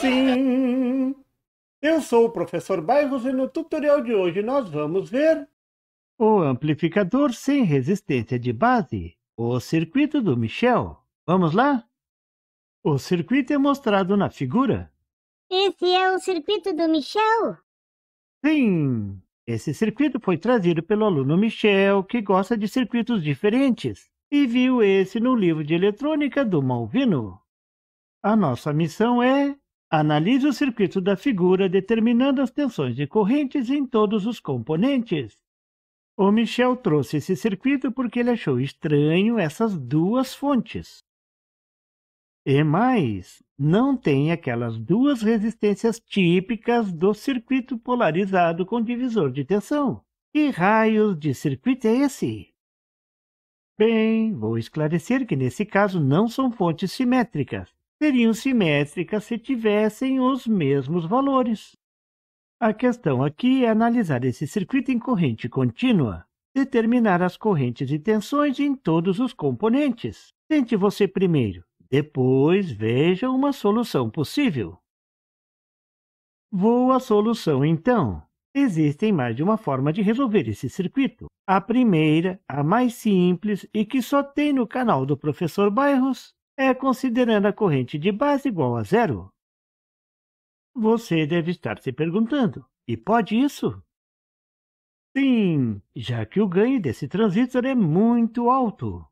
Sim! Eu sou o professor Bairros e no tutorial de hoje nós vamos ver o amplificador sem resistência de base, o circuito do Michel. Vamos lá? O circuito é mostrado na figura. Esse é o circuito do Michel? Sim! Esse circuito foi trazido pelo aluno Michel, que gosta de circuitos diferentes, e viu esse no livro de eletrônica do Malvino. A nossa missão é analise o circuito da figura determinando as tensões de correntes em todos os componentes. O Michel trouxe esse circuito porque ele achou estranho essas duas fontes. E mais, não tem aquelas duas resistências típicas do circuito polarizado com divisor de tensão. Que raios de circuito é esse? Bem, vou esclarecer que nesse caso não são fontes simétricas, seriam simétricas se tivessem os mesmos valores. A questão aqui é analisar esse circuito em corrente contínua, determinar as correntes e tensões em todos os componentes. Tente você primeiro, depois veja uma solução possível. Vou à solução, então. Existem mais de uma forma de resolver esse circuito. A primeira, a mais simples e que só tem no canal do professor Bairros, é considerando a corrente de base igual a zero? Você deve estar se perguntando, e pode isso? Sim, já que o ganho desse transistor é muito alto.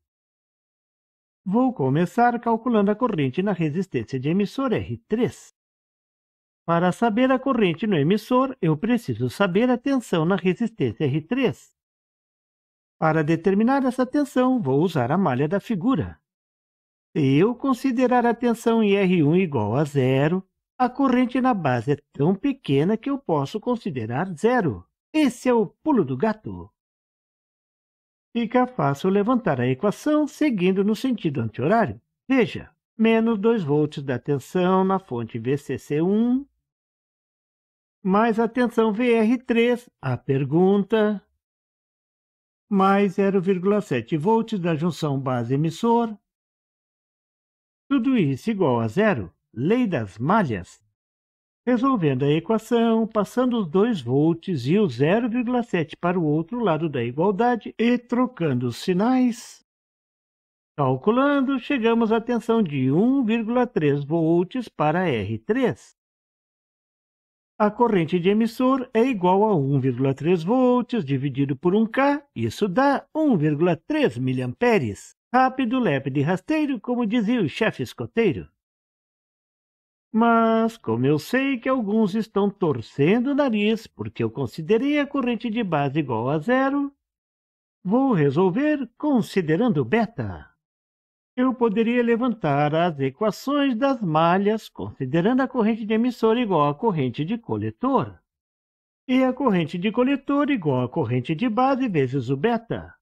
Vou começar calculando a corrente na resistência de emissor R3. Para saber a corrente no emissor, eu preciso saber a tensão na resistência R3. Para determinar essa tensão, vou usar a malha da figura. Se eu considerar a tensão em R1 igual a zero, a corrente na base é tão pequena que eu posso considerar zero. Esse é o pulo do gato. Fica fácil levantar a equação seguindo no sentido anti-horário. Veja, menos 2 volts da tensão na fonte VCC1, mais a tensão VR3, a pergunta, mais 0,7 volts da junção base-emissor, tudo isso igual a zero, lei das malhas. Resolvendo a equação, passando os 2 volts e o 0,7 para o outro lado da igualdade e trocando os sinais, calculando, chegamos à tensão de 1,3 volts para R3. A corrente de emissor é igual a 1,3 volts dividido por 1K, isso dá 1,3 miliamperes. Rápido, e rasteiro, como dizia o chefe escoteiro. Mas, como eu sei que alguns estão torcendo o nariz porque eu considerei a corrente de base igual a zero, vou resolver considerando beta. Eu poderia levantar as equações das malhas considerando a corrente de emissor igual à corrente de coletor, e a corrente de coletor igual à corrente de base vezes o beta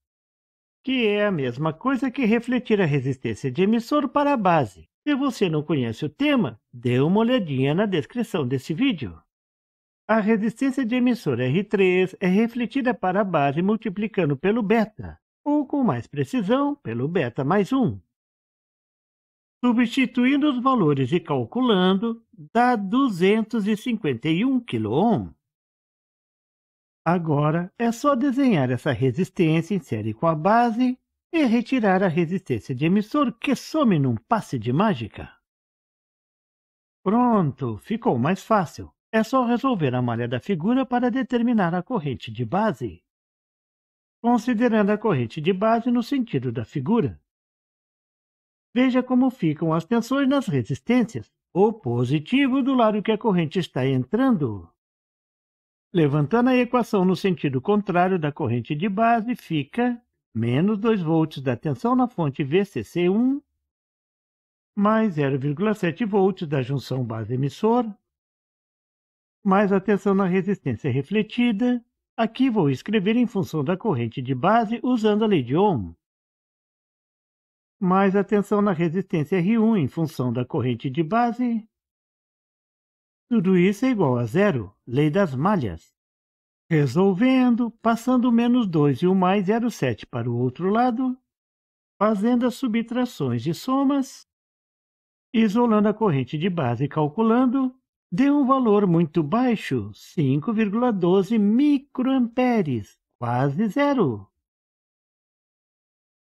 que é a mesma coisa que refletir a resistência de emissor para a base. Se você não conhece o tema, dê uma olhadinha na descrição desse vídeo. A resistência de emissor R3 é refletida para a base multiplicando pelo beta, ou com mais precisão, pelo beta mais 1. Substituindo os valores e calculando, dá 251 kΩ. Agora é só desenhar essa resistência em série com a base e retirar a resistência de emissor que some num passe de mágica. Pronto, ficou mais fácil. É só resolver a malha da figura para determinar a corrente de base. Considerando a corrente de base no sentido da figura, veja como ficam as tensões nas resistências. O positivo do lado que a corrente está entrando Levantando a equação no sentido contrário da corrente de base, fica menos 2 volts da tensão na fonte VCC1 mais 0,7 volts da junção base-emissor mais a tensão na resistência refletida. Aqui vou escrever em função da corrente de base usando a lei de Ohm mais a tensão na resistência R1 em função da corrente de base tudo isso é igual a zero, lei das malhas. Resolvendo, passando o menos 2 e o mais 0,7 para o outro lado, fazendo as subtrações de somas, isolando a corrente de base e calculando, deu um valor muito baixo, 5,12 microamperes, quase zero.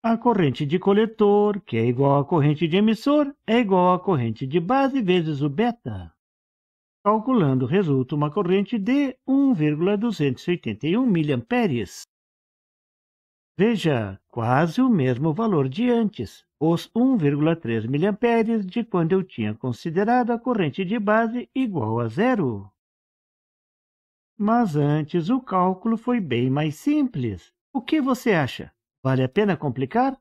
A corrente de coletor, que é igual à corrente de emissor, é igual à corrente de base vezes o beta. Calculando, resulta uma corrente de 1,281 miliamperes. Veja, quase o mesmo valor de antes, os 1,3 miliamperes de quando eu tinha considerado a corrente de base igual a zero. Mas antes o cálculo foi bem mais simples. O que você acha? Vale a pena complicar?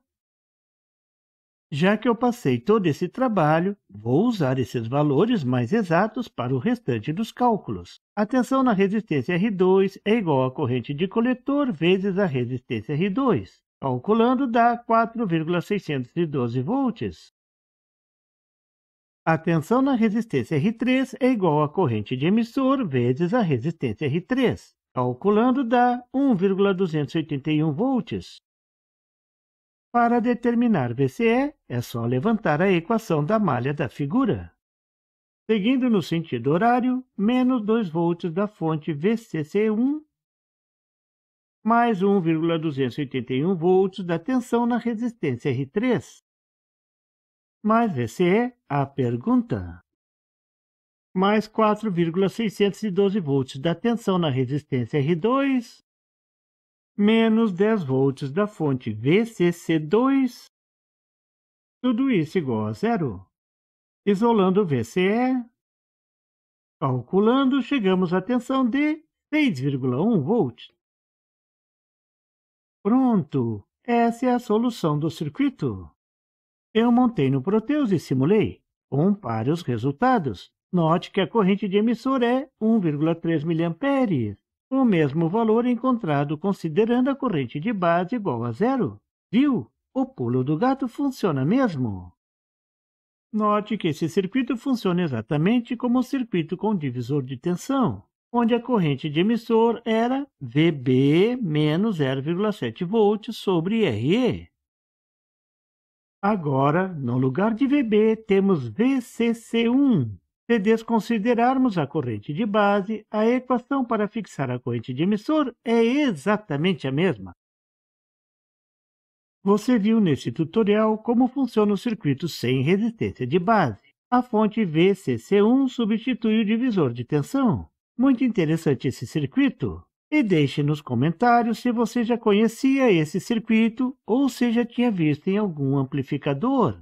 Já que eu passei todo esse trabalho, vou usar esses valores mais exatos para o restante dos cálculos. A tensão na resistência R2 é igual à corrente de coletor vezes a resistência R2. Calculando, dá 4,612 volts. A tensão na resistência R3 é igual à corrente de emissor vezes a resistência R3. Calculando, dá 1,281 volts. Para determinar VCE, é só levantar a equação da malha da figura. Seguindo no sentido horário, menos 2 volts da fonte VCC1 mais 1,281 volts da tensão na resistência R3. Mais VCE, a pergunta. Mais 4,612 volts da tensão na resistência R2 menos 10 volts da fonte VCC2, tudo isso igual a zero. Isolando o VCE, calculando, chegamos à tensão de 6,1 volts. Pronto! Essa é a solução do circuito. Eu montei no Proteus e simulei. Compare os resultados. Note que a corrente de emissor é 1,3 mA o mesmo valor encontrado considerando a corrente de base igual a zero. Viu? O pulo do gato funciona mesmo. Note que esse circuito funciona exatamente como o circuito com divisor de tensão, onde a corrente de emissor era VB menos 0,7 V sobre RE. Agora, no lugar de VB, temos VCC1, se desconsiderarmos a corrente de base, a equação para fixar a corrente de emissor é exatamente a mesma. Você viu nesse tutorial como funciona o circuito sem resistência de base. A fonte VCC1 substitui o divisor de tensão. Muito interessante esse circuito! E deixe nos comentários se você já conhecia esse circuito ou se já tinha visto em algum amplificador.